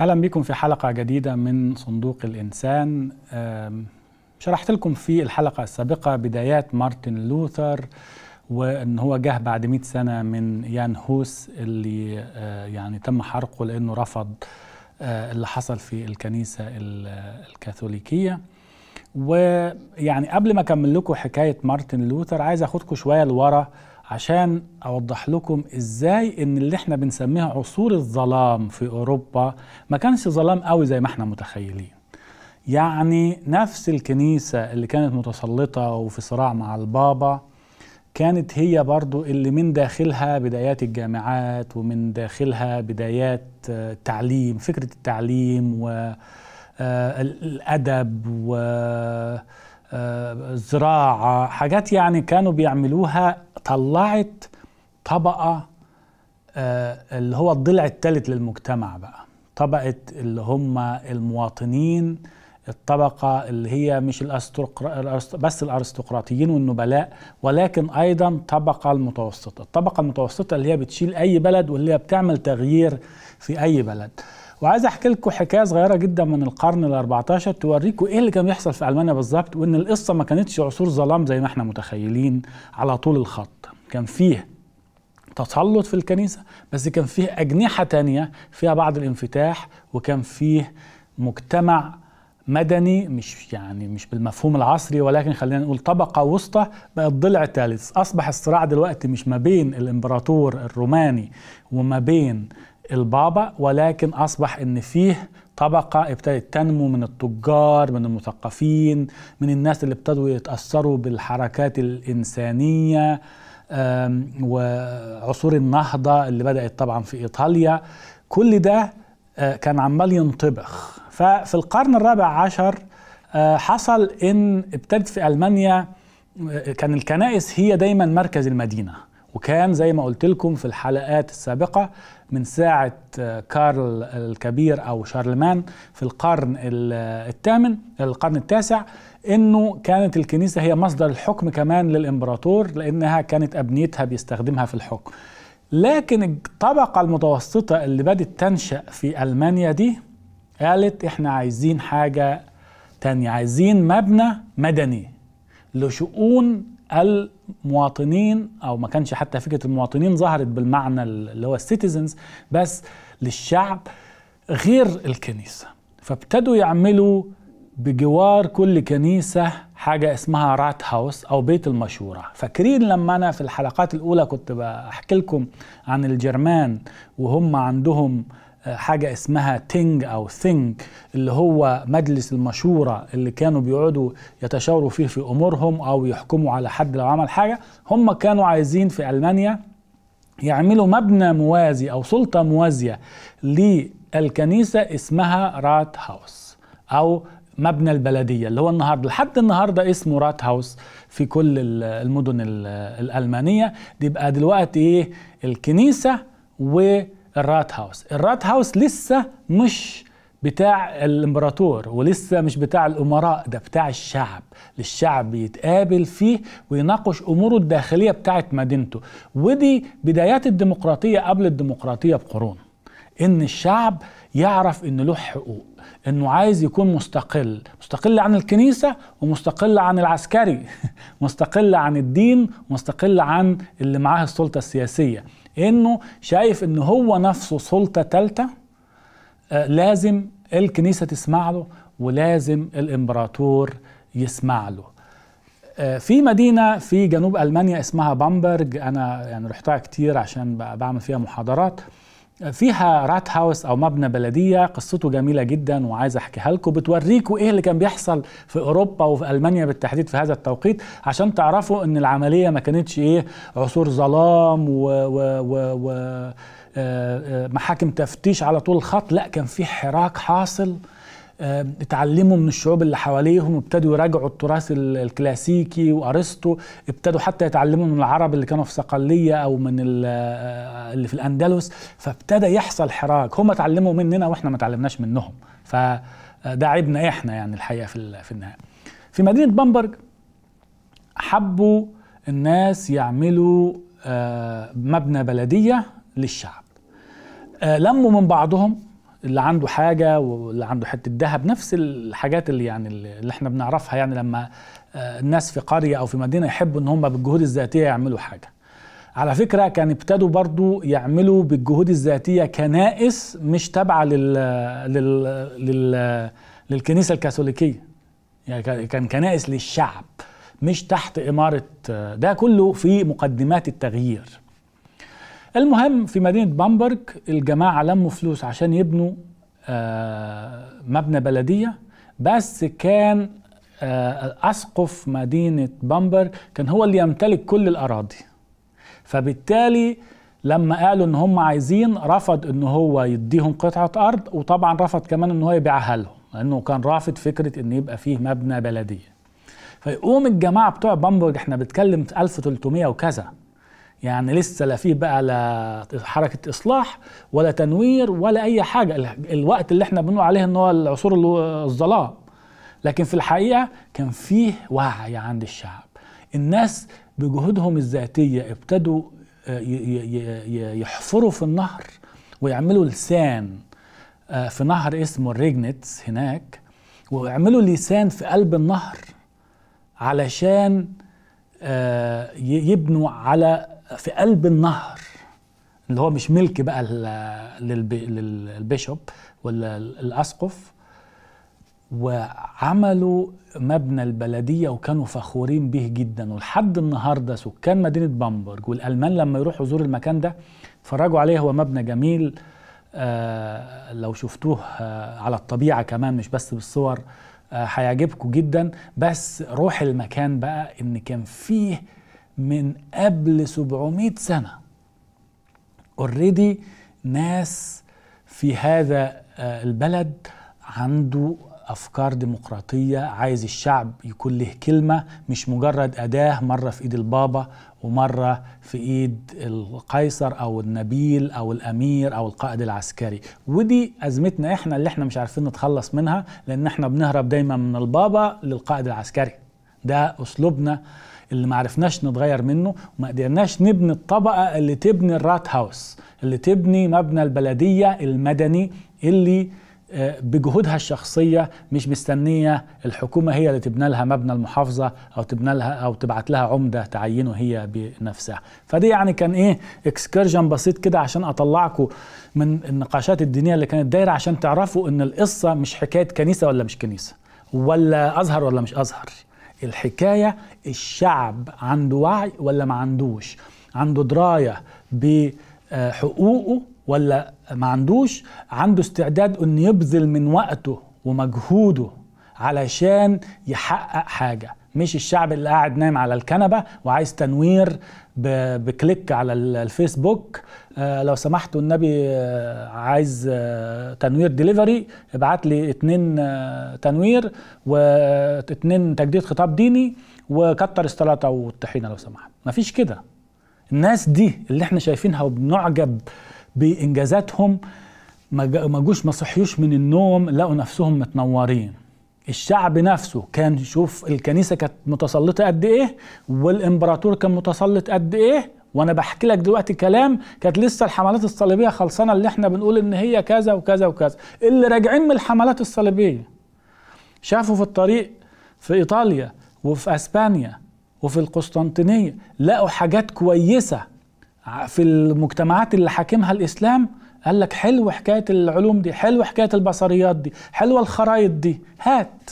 اهلا بكم في حلقه جديده من صندوق الانسان شرحت لكم في الحلقه السابقه بدايات مارتن لوثر وان هو جه بعد 100 سنه من يان هوس اللي آه، يعني تم حرقه لانه رفض آه، اللي حصل في الكنيسه الكاثوليكيه ويعني قبل ما اكمل لكم حكايه مارتن لوثر عايز اخدكم شويه لورا عشان اوضح لكم ازاي ان اللي احنا بنسميها عصور الظلام في اوروبا ما كانش ظلام قوي زي ما احنا متخيلين يعني نفس الكنيسة اللي كانت متسلطة وفي صراع مع البابا كانت هي برضو اللي من داخلها بدايات الجامعات ومن داخلها بدايات آه، التعليم فكرة التعليم والأدب آه، والزراعة آه، حاجات يعني كانوا بيعملوها طلعت طبقة آه، اللي هو الضلع الثالث للمجتمع بقى طبقة اللي هم المواطنين الطبقة اللي هي مش الأستقر... بس الأرستقراطيين والنبلاء ولكن أيضا طبقة المتوسطة الطبقة المتوسطة اللي هي بتشيل أي بلد واللي هي بتعمل تغيير في أي بلد وعايز احكي لكم حكايه صغيره جدا من القرن ال 14 توريكم ايه اللي كان بيحصل في المانيا بالظبط وان القصه ما كانتش عصور ظلام زي ما احنا متخيلين على طول الخط كان فيه تسلط في الكنيسه بس كان فيه اجنحه تانية فيها بعض الانفتاح وكان فيه مجتمع مدني مش يعني مش بالمفهوم العصري ولكن خلينا نقول طبقه وسطى بقت ضلع الثالث اصبح الصراع دلوقتي مش ما بين الامبراطور الروماني وما بين البابا ولكن أصبح إن فيه طبقة ابتدت تنمو من التجار من المثقفين من الناس اللي ابتدوا يتأثروا بالحركات الإنسانية وعصور النهضة اللي بدأت طبعا في إيطاليا كل ده آه، كان عمال ينطبخ ففي القرن الرابع عشر آه، حصل ان ابتدت في المانيا آه، كان الكنائس هي دايما مركز المدينه وكان زي ما قلت لكم في الحلقات السابقة من ساعة آه، كارل الكبير أو شارلمان في القرن آه، الثامن القرن التاسع انه كانت الكنيسة هي مصدر الحكم كمان للإمبراطور لأنها كانت أبنيتها بيستخدمها في الحكم لكن الطبقة المتوسطة اللي بدات تنشأ في ألمانيا دي قالت احنا عايزين حاجة تانية عايزين مبنى مدني لشؤون المواطنين او ما كانش حتى فكره المواطنين ظهرت بالمعنى اللي هو السيتيزنز بس للشعب غير الكنيسه فابتدوا يعملوا بجوار كل كنيسة حاجة اسمها رات هاوس أو بيت المشورة فاكرين لما أنا في الحلقات الأولى كنت بحكي لكم عن الجرمان وهم عندهم حاجة اسمها تينج أو ثينج اللي هو مجلس المشورة اللي كانوا بيقعدوا يتشاوروا فيه في أمورهم أو يحكموا على حد لو عمل حاجة هم كانوا عايزين في ألمانيا يعملوا مبنى موازي أو سلطة موازية للكنيسة اسمها رات هاوس أو مبنى البلدية اللي هو النهاردة لحد النهاردة اسمه رات هاوس في كل المدن الألمانية دي بقى دلوقتي إيه الكنيسة و الرات هاوس الرات هاوس لسه مش بتاع الامبراطور ولسه مش بتاع الامراء ده بتاع الشعب للشعب يتقابل فيه ويناقش اموره الداخليه بتاعه مدينته ودي بدايات الديمقراطيه قبل الديمقراطيه بقرون ان الشعب يعرف ان له حقوق انه عايز يكون مستقل مستقل عن الكنيسه ومستقل عن العسكري مستقل عن الدين ومستقل عن اللي معاه السلطه السياسيه انه شايف ان هو نفسه سلطه ثالثه آه، لازم الكنيسه تسمع له ولازم الامبراطور يسمع له آه، في مدينة في جنوب ألمانيا اسمها بامبرج أنا يعني رحتها كتير عشان بعمل فيها محاضرات فيها رات هاوس او مبنى بلديه قصته جميله جدا وعايز احكيها لكم بتوريكم ايه اللي كان بيحصل في اوروبا وفي المانيا بالتحديد في هذا التوقيت عشان تعرفوا ان العمليه ما كانتش ايه عصور ظلام و, و, و, و آه، آه، محاكم تفتيش على طول الخط لا كان في حراك حاصل آه، اتعلموا من الشعوب اللي حواليهم وابتدوا يراجعوا التراث الكلاسيكي وارسطو ابتدوا حتى يتعلموا من العرب اللي كانوا في صقليه او من آه، اللي في الاندلس فابتدى يحصل حراك هم اتعلموا مننا واحنا ما اتعلمناش منهم فده آه، عيبنا احنا يعني الحقيقه في في النهايه في مدينه بامبرج حبوا الناس يعملوا مبنى بلديه للشعب لموا من بعضهم اللي عنده حاجه واللي عنده حته ذهب نفس الحاجات اللي يعني اللي احنا بنعرفها يعني لما آه، الناس في قريه او في مدينه يحبوا ان هم بالجهود الذاتيه يعملوا حاجه على فكرة كان ابتدوا برضو يعملوا بالجهود الذاتية كنائس مش تابعة لل... لل... لل... للكنيسة الكاثوليكية يعني كان كنائس للشعب مش تحت إمارة آه، ده كله في مقدمات التغيير المهم في مدينه بامبرج الجماعه لموا فلوس عشان يبنوا آه، مبنى بلديه بس كان آه، اسقف مدينه بامبرج كان هو اللي يمتلك كل الاراضي فبالتالي لما قالوا ان هم عايزين رفض ان هو يديهم قطعه ارض وطبعا رفض كمان ان هو يبيعها لهم لانه كان رافض فكره ان يبقى فيه مبنى بلديه فيقوم الجماعه بتوع بامبرج احنا بنتكلم 1300 وكذا يعني لسه لا فيه بقى لا حركه اصلاح ولا تنوير ولا اي حاجه الوقت اللي احنا بنقول عليه ان هو العصور الظلام لكن في الحقيقه كان فيه وعي عند الشعب الناس بجهودهم الذاتيه ابتدوا آه، يحفروا في النهر ويعملوا لسان آه، في نهر اسمه ريجنتس هناك ويعملوا لسان في قلب النهر علشان آه، يبنوا على في قلب النهر اللي هو مش ملك بقى للبيشوب ولا الاسقف وعملوا مبنى البلديه وكانوا فخورين به جدا ولحد النهارده سكان مدينه بامبرج والالمان لما يروحوا يزوروا المكان ده اتفرجوا عليه هو مبنى جميل آه لو شفتوه آه على الطبيعه كمان مش بس بالصور آه هيعجبكم جدا بس روح المكان بقى ان كان فيه من قبل 700 سنة اوريدي ناس في هذا آه، البلد عنده أفكار ديمقراطية عايز الشعب يكون له كلمة مش مجرد أداة مرة في إيد البابا ومرة في إيد القيصر أو النبيل أو الأمير أو القائد العسكري ودي أزمتنا إحنا اللي إحنا مش عارفين نتخلص منها لأن إحنا بنهرب دايما من البابا للقائد العسكري ده اسلوبنا اللي ما عرفناش نتغير منه وما قدرناش نبني الطبقه اللي تبني الرات هاوس اللي تبني مبنى البلديه المدني اللي آه، بجهودها الشخصيه مش مستنيه الحكومه هي اللي تبنى لها مبنى المحافظه او تبنى لها او تبعت لها عمده تعينه هي بنفسها فدي يعني كان ايه اكسكرجن بسيط كده عشان اطلعكم من النقاشات الدينيه اللي كانت دايره عشان تعرفوا ان القصه مش حكايه كنيسه ولا مش كنيسه ولا ازهر ولا مش ازهر الحكاية الشعب عنده وعي ولا ما عندوش عنده دراية بحقوقه ولا ما عندوش عنده استعداد أن يبذل من وقته ومجهوده علشان يحقق حاجة مش الشعب اللي قاعد نايم على الكنبه وعايز تنوير بكليك على الفيسبوك آه، لو سمحتوا النبي آه، عايز آه، تنوير ديليفري ابعت لي اتنين تنوير واتنين تجديد خطاب ديني وكتر الصلاة والطحينه لو سمحت مفيش كده الناس دي اللي احنا شايفينها وبنعجب بانجازاتهم ما جوش ما صحيوش من النوم لقوا نفسهم متنورين الشعب نفسه كان يشوف الكنيسة كانت متسلطة قد إيه والإمبراطور كان متسلط قد إيه وأنا بحكي لك دلوقتي كلام كانت لسه الحملات الصليبية خلصانة اللي إحنا بنقول إن هي كذا وكذا وكذا اللي راجعين من الحملات الصليبية شافوا في الطريق في إيطاليا وفي أسبانيا وفي القسطنطينية لقوا حاجات كويسة في المجتمعات اللي حاكمها الإسلام قال لك حلو حكاية العلوم دي حلو حكاية البصريات دي حلوة الخرايط دي هات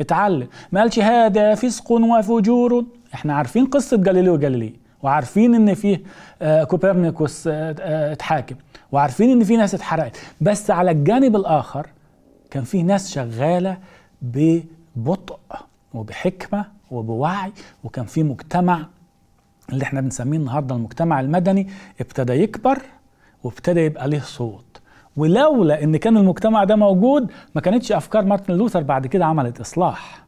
اتعلم ما قالش هذا فسق وفجور احنا عارفين قصة جاليليو جاليلي وعارفين ان فيه آه، كوبرنيكوس آه، آه، اتحاكم وعارفين ان في ناس اتحرقت بس على الجانب الاخر كان في ناس شغالة ببطء وبحكمة وبوعي وكان في مجتمع اللي احنا بنسميه النهارده المجتمع المدني ابتدى يكبر وابتدى يبقى ليه صوت ولولا ان كان المجتمع ده موجود ما كانتش افكار مارتن لوثر بعد كده عملت اصلاح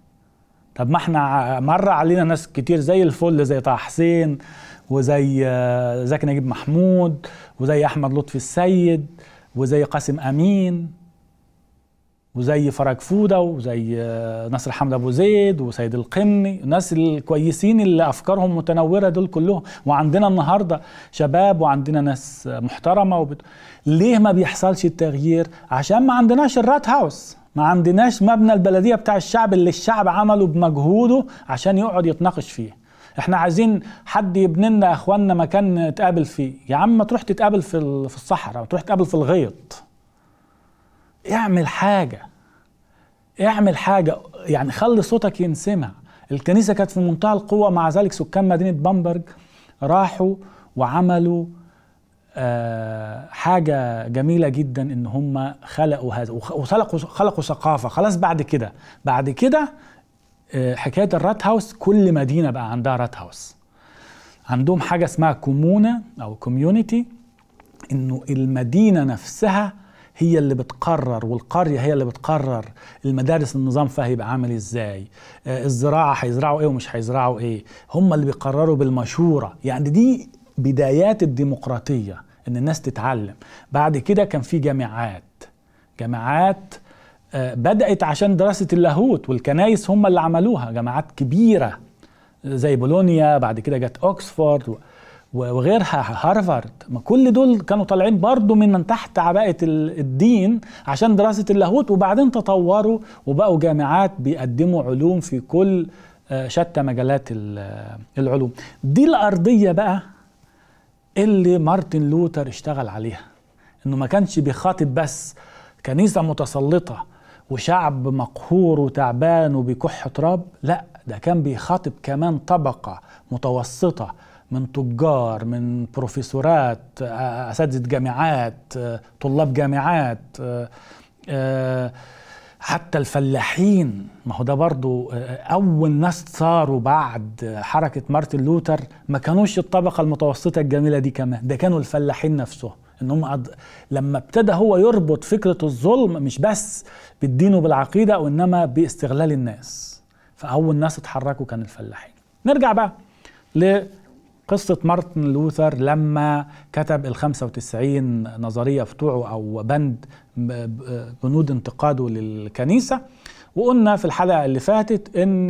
طب ما احنا مر علينا ناس كتير زي الفل زي طه حسين وزي آه، زكي نجيب محمود وزي احمد لطفي السيد وزي قاسم امين وزي فرج فوده وزي آه، نصر حمد ابو زيد وسيد القمي الناس الكويسين اللي افكارهم متنوره دول كلهم وعندنا النهارده شباب وعندنا ناس محترمه وبت... ليه ما بيحصلش التغيير عشان ما عندناش الرات هاوس ما عندناش مبنى البلديه بتاع الشعب اللي الشعب عمله بمجهوده عشان يقعد يتناقش فيه احنا عايزين حد يبني لنا اخواننا مكان نتقابل فيه يا عم ما تروح تتقابل في الصحراء تروح تتقابل في الغيط اعمل حاجة اعمل حاجة يعني خلي صوتك ينسمع الكنيسة كانت في منتهى القوة مع ذلك سكان مدينة بامبرج راحوا وعملوا آه حاجة جميلة جدا ان هم خلقوا هذا وخلقوا خلقوا ثقافة خلاص بعد كده بعد كده آه حكاية الرات هاوس كل مدينة بقى عندها رات هاوس عندهم حاجة اسمها كومونة او كوميونيتي انه المدينة نفسها هي اللي بتقرر والقريه هي اللي بتقرر المدارس النظام فيها هيبقى عامل ازاي آه، الزراعه هيزرعوا ايه ومش هيزرعوا ايه هم اللي بيقرروا بالمشوره يعني دي بدايات الديمقراطيه ان الناس تتعلم بعد كده كان في جامعات جامعات آه، بدات عشان دراسه اللاهوت والكنايس هم اللي عملوها جامعات كبيره آه، زي بولونيا بعد كده جت اوكسفورد وغيرها هارفارد ما كل دول كانوا طالعين برضو من من تحت عباءة الدين عشان دراسة اللاهوت وبعدين تطوروا وبقوا جامعات بيقدموا علوم في كل آه، شتى مجالات آه، العلوم دي الأرضية بقى اللي مارتن لوثر اشتغل عليها انه ما كانش بيخاطب بس كنيسة متسلطة وشعب مقهور وتعبان وبيكح تراب لا ده كان بيخاطب كمان طبقة متوسطة من تجار من بروفيسورات آه، اساتذه جامعات آه، طلاب جامعات آه، حتى الفلاحين ما هو ده برضو اول ناس صاروا بعد حركه مارتن لوثر ما كانوش الطبقه المتوسطه الجميله دي كمان ده كانوا الفلاحين نفسهم ان هم لما ابتدى هو يربط فكره الظلم مش بس بالدين وبالعقيده وانما باستغلال الناس فاول ناس اتحركوا كان الفلاحين نرجع بقى ل قصة مارتن لوثر لما كتب ال 95 نظرية بتوعه أو بند بنود انتقاده للكنيسة وقلنا في الحلقة اللي فاتت إن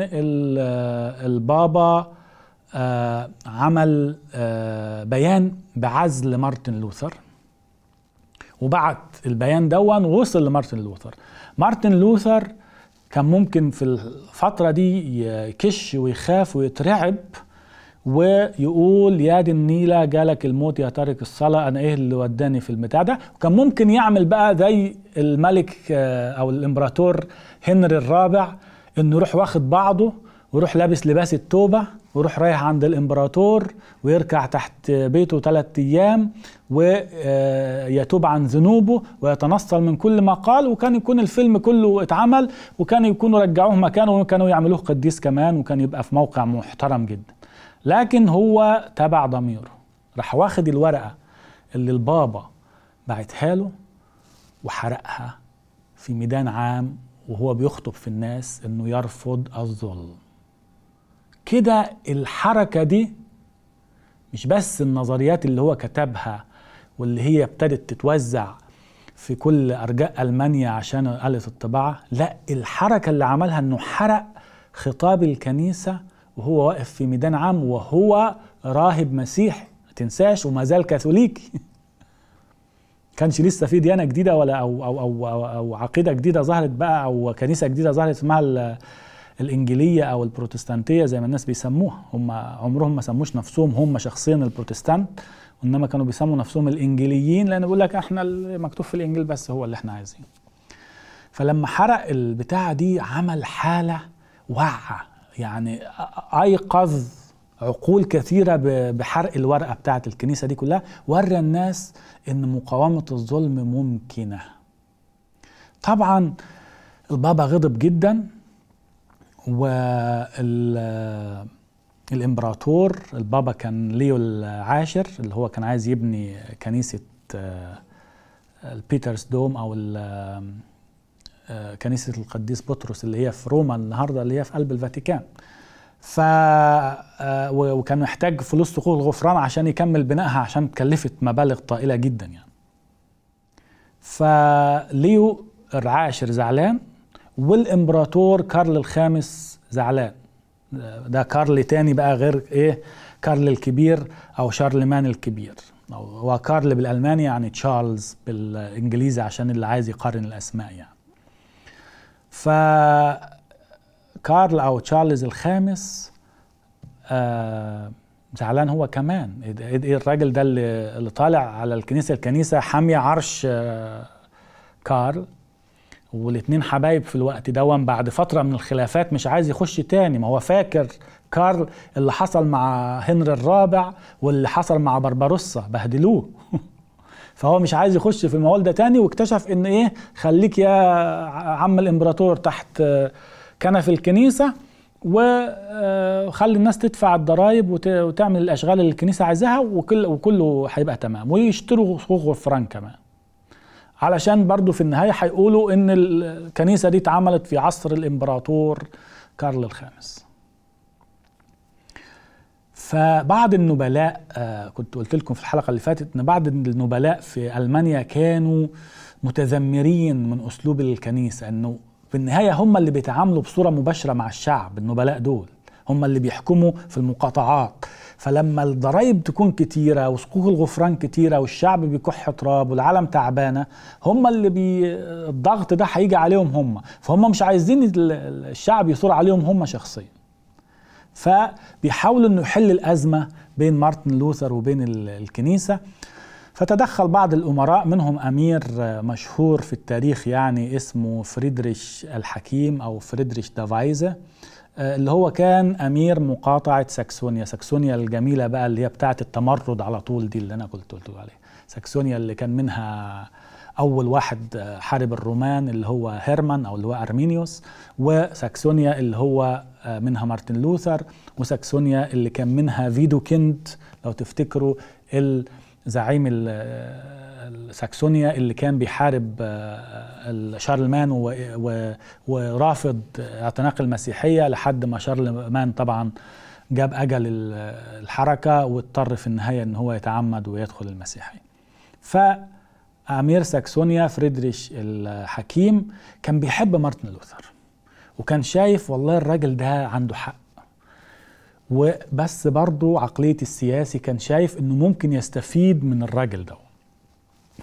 البابا آه، عمل آه، بيان بعزل مارتن لوثر وبعت البيان دون ووصل لمارتن لوثر مارتن لوثر كان ممكن في الفترة دي يكش ويخاف ويترعب ويقول يا دي النيلة جالك الموت يا تارك الصلاة أنا إيه اللي وداني في البتاع ده وكان ممكن يعمل بقى زي الملك آه، أو الإمبراطور هنري الرابع إنه يروح واخد بعضه ويروح لابس لباس التوبة ويروح رايح عند الإمبراطور ويركع تحت بيته ثلاثة أيام ويتوب آه، عن ذنوبه ويتنصل من كل ما قال وكان يكون الفيلم كله اتعمل وكان يكونوا رجعوه مكانه وكانوا يعملوه قديس كمان وكان يبقى في موقع محترم جدا لكن هو تبع ضميره راح واخد الورقه اللي البابا بعتها له وحرقها في ميدان عام وهو بيخطب في الناس انه يرفض الظلم كده الحركه دي مش بس النظريات اللي هو كتبها واللي هي ابتدت تتوزع في كل ارجاء المانيا عشان آلة الطباعه لا الحركه اللي عملها انه حرق خطاب الكنيسه وهو واقف في ميدان عام وهو راهب مسيحي ما تنساش وما زال كاثوليكي كانش لسه في ديانه جديده ولا أو, أو, أو, أو, أو عقيده جديده ظهرت بقى او كنيسه جديده ظهرت اسمها الانجيليه او البروتستانتيه زي ما الناس بيسموها هم عمرهم ما سموش نفسهم هم شخصيا البروتستانت وانما كانوا بيسموا نفسهم الانجيليين لان بيقول لك احنا مكتوب في الانجيل بس هو اللي احنا عايزينه فلما حرق البتاعه دي عمل حاله واعه يعني ايقظ عقول كثيرة بحرق الورقة بتاعة الكنيسة دي كلها ورى الناس إن مقاومة الظلم ممكنة طبعا البابا غضب جدا والإمبراطور البابا كان ليو العاشر اللي هو كان عايز يبني كنيسة آه، البيترز دوم أو آه، كنيسه القديس بطرس اللي هي في روما النهارده اللي هي في قلب الفاتيكان ف آه، وكان محتاج فلوس سقوط الغفران عشان يكمل بنائها عشان تكلفت مبالغ طائله جدا يعني فليو العاشر زعلان والامبراطور كارل الخامس زعلان ده كارل تاني بقى غير ايه كارل الكبير او شارلمان الكبير هو كارل بالالماني يعني تشارلز بالانجليزي عشان اللي عايز يقارن الاسماء يعني فكارل أو تشارلز الخامس آه، زعلان هو كمان ايه الراجل ده اللي, طالع على الكنيسه الكنيسه حاميه عرش آه، كارل والاتنين حبايب في الوقت دون بعد فتره من الخلافات مش عايز يخش تاني ما هو فاكر كارل اللي حصل مع هنري الرابع واللي حصل مع بربروسا بهدلوه فهو مش عايز يخش في الموال ده تاني واكتشف ان ايه خليك يا عم الامبراطور تحت كنف الكنيسه وخلي آه، الناس تدفع الضرائب وتعمل الاشغال اللي الكنيسه عايزاها وكل وكله هيبقى تمام ويشتروا غفران كمان علشان برضو في النهايه هيقولوا ان الكنيسه دي اتعملت في عصر الامبراطور كارل الخامس فبعض النبلاء آه، كنت قلت لكم في الحلقه اللي فاتت ان بعض النبلاء في المانيا كانوا متذمرين من اسلوب الكنيسه انه في النهايه هم اللي بيتعاملوا بصوره مباشره مع الشعب النبلاء دول هم اللي بيحكموا في المقاطعات فلما الضرائب تكون كتيرة وصكوك الغفران كتيرة والشعب بيكح تراب والعالم تعبانة هم اللي بي... الضغط ده هيجي عليهم هم فهم مش عايزين الشعب يثور عليهم هم شخصيا فبيحاولوا انه يحل الازمه بين مارتن لوثر وبين الكنيسه فتدخل بعض الامراء منهم امير مشهور في التاريخ يعني اسمه فريدريش الحكيم او فريدريش دافايزه آه، اللي هو كان امير مقاطعه ساكسونيا ساكسونيا الجميله بقى اللي هي بتاعه التمرد على طول دي اللي انا قلت قلت عليها ساكسونيا اللي كان منها اول واحد آه، حارب الرومان اللي هو هيرمان او اللي هو ارمينيوس وساكسونيا اللي هو آه، منها مارتن لوثر وساكسونيا اللي كان منها فيدو كنت لو تفتكروا الزعيم آه، ساكسونيا اللي كان بيحارب شارلمان ورافض اعتناق المسيحيه لحد ما شارلمان طبعا جاب اجل الحركه واضطر في النهايه ان هو يتعمد ويدخل المسيحيه فأمير ساكسونيا فريدريش الحكيم كان بيحب مارتن لوثر وكان شايف والله الراجل ده عنده حق وبس برضه عقلية السياسي كان شايف انه ممكن يستفيد من الراجل ده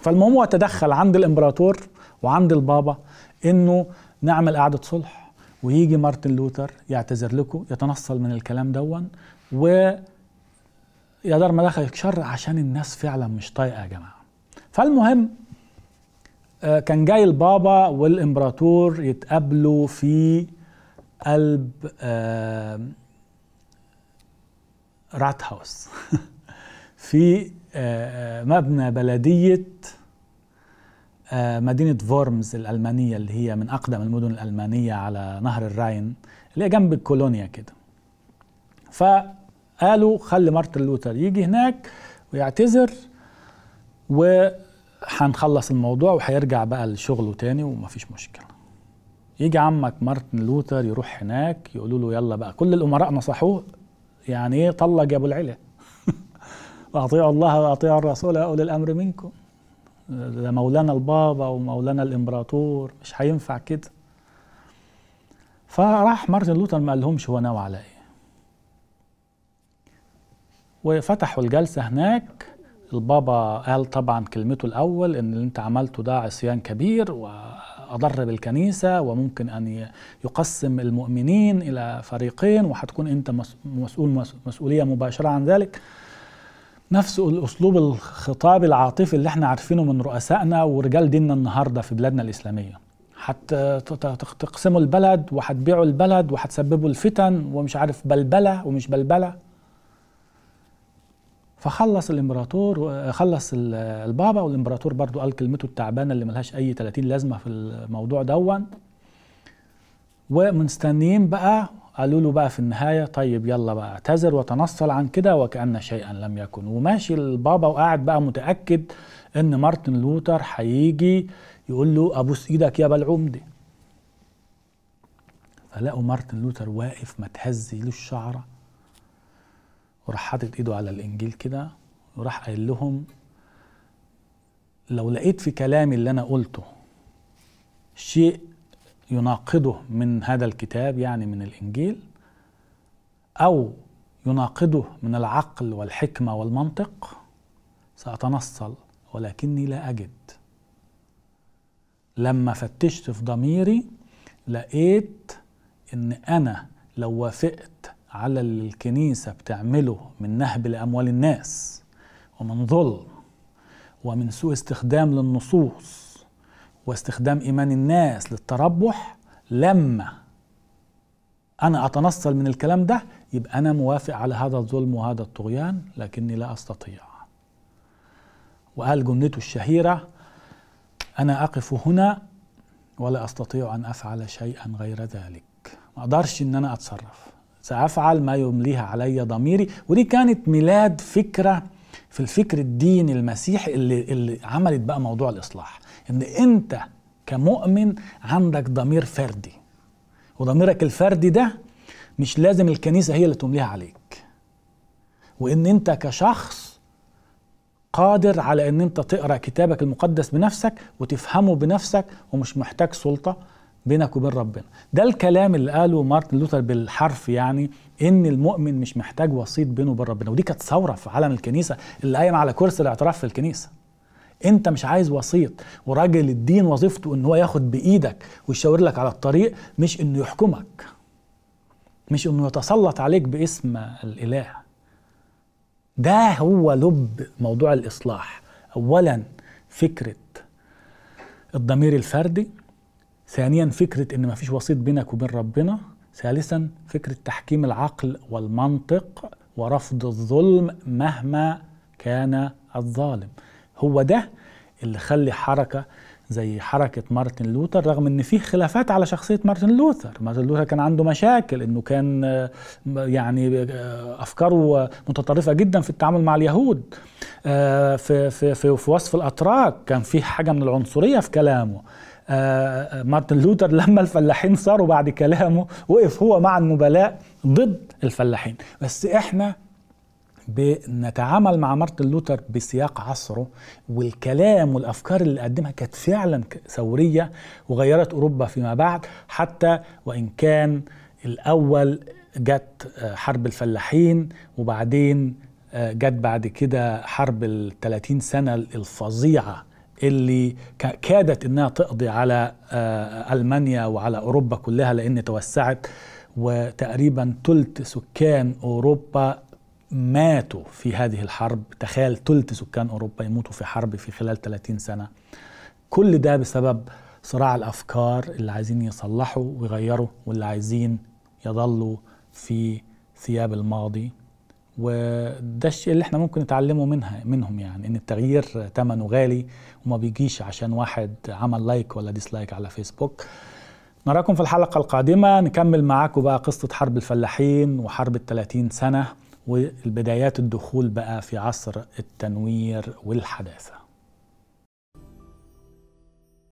فالمهم هو تدخل عند الامبراطور وعند البابا انه نعمل قعدة صلح ويجي مارتن لوثر يعتذر لكم يتنصل من الكلام دون و يا دار ما دخل شر عشان الناس فعلا مش طايقه يا جماعه فالمهم آه، كان جاي البابا والامبراطور يتقابلوا في قلب آه، رات هاوس في آه، مبنى بلدية مدينة فورمز الألمانية اللي هي من أقدم المدن الألمانية على نهر الراين اللي هي جنب الكولونيا كده فقالوا خلي مارتن لوثر يجي هناك ويعتذر وهنخلص الموضوع وهيرجع بقى لشغله تاني ومفيش مشكله يجي عمك مارتن لوثر يروح هناك يقولوا له يلا بقى كل الامراء نصحوه يعني ايه طلق يا ابو العلا واطيعوا الله واطيعوا الرسول واولي الامر منكم ده مولانا البابا ومولانا الامبراطور مش هينفع كده فراح مارتن لوثر ما قالهمش هو ناوي على ايه وفتحوا الجلسه هناك البابا قال طبعا كلمته الأول إن اللي أنت عملته ده عصيان كبير وأضر بالكنيسة وممكن أن يقسم المؤمنين إلى فريقين وهتكون أنت مسؤول مسؤولية مباشرة عن ذلك نفس الأسلوب الخطاب العاطفي اللي احنا عارفينه من رؤسائنا ورجال ديننا النهاردة في بلادنا الإسلامية هتقسموا البلد وهتبيعوا البلد وهتسببوا الفتن ومش عارف بلبلة ومش بلبلة فخلص الامبراطور خلص البابا والامبراطور برضو قال كلمته التعبانه اللي ملهاش اي 30 لازمه في الموضوع دون ومستنيين بقى قالوا له بقى في النهايه طيب يلا بقى اعتذر وتنصل عن كده وكان شيئا لم يكن وماشي البابا وقاعد بقى متاكد ان مارتن لوثر هيجي يقول له ابوس ايدك يا بلعوم دي فلقوا مارتن لوثر واقف ما تهزيلوش شعره وراح حاطط ايده على الانجيل كده وراح قايل لهم لو لقيت في كلامي اللي انا قلته شيء يناقضه من هذا الكتاب يعني من الانجيل او يناقضه من العقل والحكمه والمنطق ساتنصل ولكني لا اجد لما فتشت في ضميري لقيت ان انا لو وافقت على الكنيسة بتعمله من نهب لأموال الناس ومن ظلم ومن سوء استخدام للنصوص واستخدام إيمان الناس للتربح لما أنا أتنصل من الكلام ده يبقى أنا موافق على هذا الظلم وهذا الطغيان لكني لا أستطيع وقال جملته الشهيرة أنا أقف هنا ولا أستطيع أن أفعل شيئا غير ذلك ما أقدرش إن أنا أتصرف سأفعل ما يمليها علي ضميري ودي كانت ميلاد فكرة في الفكر الديني المسيحي اللي, اللي عملت بقى موضوع الإصلاح إن أنت كمؤمن عندك ضمير فردي وضميرك الفردي ده مش لازم الكنيسة هي اللي تمليها عليك وإن أنت كشخص قادر على ان انت تقرا كتابك المقدس بنفسك وتفهمه بنفسك ومش محتاج سلطه بينك وبين ربنا ده الكلام اللي قاله مارتن لوثر بالحرف يعني ان المؤمن مش محتاج وسيط بينه وبين ربنا ودي كانت ثوره في عالم الكنيسه اللي قايم على كرسي الاعتراف في الكنيسه انت مش عايز وسيط وراجل الدين وظيفته ان هو ياخد بايدك ويشاور لك على الطريق مش انه يحكمك مش انه يتسلط عليك باسم الاله ده هو لب موضوع الاصلاح اولا فكره الضمير الفردي ثانيا فكرة ان مفيش وسيط بينك وبين ربنا ثالثا فكرة تحكيم العقل والمنطق ورفض الظلم مهما كان الظالم هو ده اللي خلي حركة زي حركة مارتن لوثر رغم ان فيه خلافات على شخصية مارتن لوثر مارتن لوثر كان عنده مشاكل انه كان آه، يعني آه، افكاره متطرفة جدا في التعامل مع اليهود آه، في, في, في, في وصف الاتراك كان فيه حاجة من العنصرية في كلامه آه، مارتن لوثر لما الفلاحين صاروا بعد كلامه وقف هو مع النبلاء ضد الفلاحين بس احنا بنتعامل مع مارتن لوثر بسياق عصره والكلام والافكار اللي قدمها كانت فعلا ثوريه وغيرت اوروبا فيما بعد حتى وان كان الاول جت آه، حرب الفلاحين وبعدين آه، جت بعد كده حرب ال 30 سنه الفظيعه اللي كادت انها تقضي على آه، المانيا وعلى اوروبا كلها لان توسعت وتقريبا ثلث سكان اوروبا ماتوا في هذه الحرب تخيل ثلث سكان اوروبا يموتوا في حرب في خلال 30 سنه كل ده بسبب صراع الافكار اللي عايزين يصلحوا ويغيروا واللي عايزين يضلوا في ثياب الماضي وده الشيء اللي احنا ممكن نتعلمه منها منهم يعني ان التغيير ثمنه غالي وما بيجيش عشان واحد عمل لايك ولا ديسلايك على فيسبوك نراكم في الحلقة القادمة نكمل معاكم بقى قصة حرب الفلاحين وحرب ال 30 سنة والبدايات الدخول بقى في عصر التنوير والحداثة